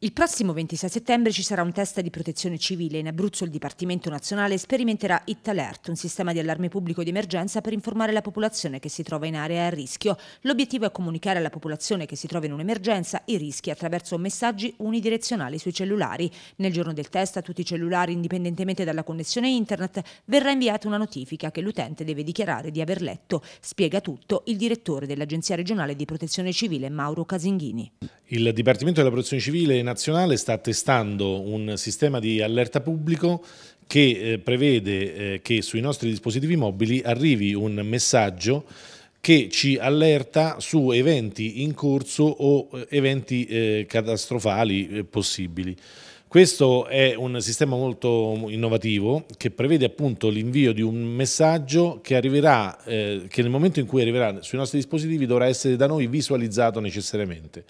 Il prossimo 26 settembre ci sarà un test di protezione civile. In Abruzzo il Dipartimento Nazionale sperimenterà It Alert, un sistema di allarme pubblico di emergenza per informare la popolazione che si trova in area a rischio. L'obiettivo è comunicare alla popolazione che si trova in un'emergenza i rischi attraverso messaggi unidirezionali sui cellulari. Nel giorno del test a tutti i cellulari, indipendentemente dalla connessione internet, verrà inviata una notifica che l'utente deve dichiarare di aver letto. Spiega tutto il direttore dell'Agenzia regionale di protezione civile Mauro Casinghini. Il Dipartimento della protezione civile in nazionale sta testando un sistema di allerta pubblico che eh, prevede eh, che sui nostri dispositivi mobili arrivi un messaggio che ci allerta su eventi in corso o eh, eventi eh, catastrofali eh, possibili. Questo è un sistema molto mm, innovativo che prevede appunto l'invio di un messaggio che arriverà, eh, che nel momento in cui arriverà sui nostri dispositivi dovrà essere da noi visualizzato necessariamente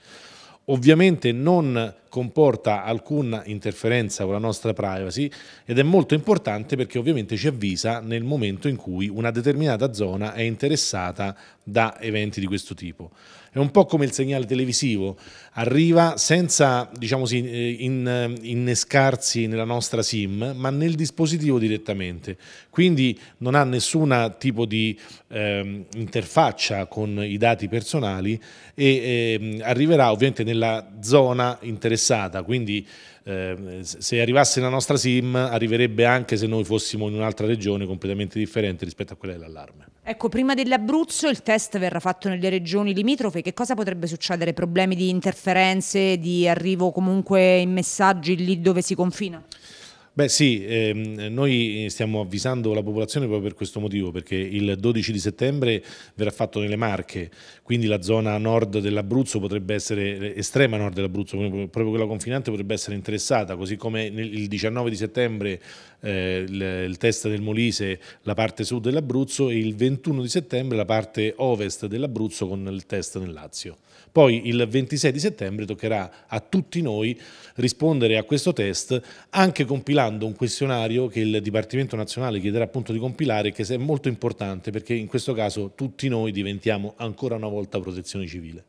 ovviamente non comporta alcuna interferenza con la nostra privacy ed è molto importante perché ovviamente ci avvisa nel momento in cui una determinata zona è interessata da eventi di questo tipo. È un po' come il segnale televisivo, arriva senza diciamo, eh, eh, innescarsi nella nostra SIM, ma nel dispositivo direttamente, quindi non ha nessun tipo di eh, interfaccia con i dati personali e eh, arriverà ovviamente nel nella zona interessata, quindi eh, se arrivasse la nostra SIM arriverebbe anche se noi fossimo in un'altra regione completamente differente rispetto a quella dell'allarme. Ecco, prima dell'Abruzzo il test verrà fatto nelle regioni limitrofe, che cosa potrebbe succedere? Problemi di interferenze, di arrivo comunque in messaggi lì dove si confina? Beh sì, ehm, noi stiamo avvisando la popolazione proprio per questo motivo, perché il 12 di settembre verrà fatto nelle Marche, quindi la zona nord dell'Abruzzo potrebbe essere, eh, estrema nord dell'Abruzzo, proprio quella confinante potrebbe essere interessata, così come nel, il 19 di settembre eh, il, il test del Molise, la parte sud dell'Abruzzo e il 21 di settembre la parte ovest dell'Abruzzo con il test nel Lazio. Poi il 26 di settembre toccherà a tutti noi rispondere a questo test anche compilando compilando un questionario che il Dipartimento Nazionale chiederà appunto di compilare, che è molto importante perché in questo caso tutti noi diventiamo ancora una volta protezione civile.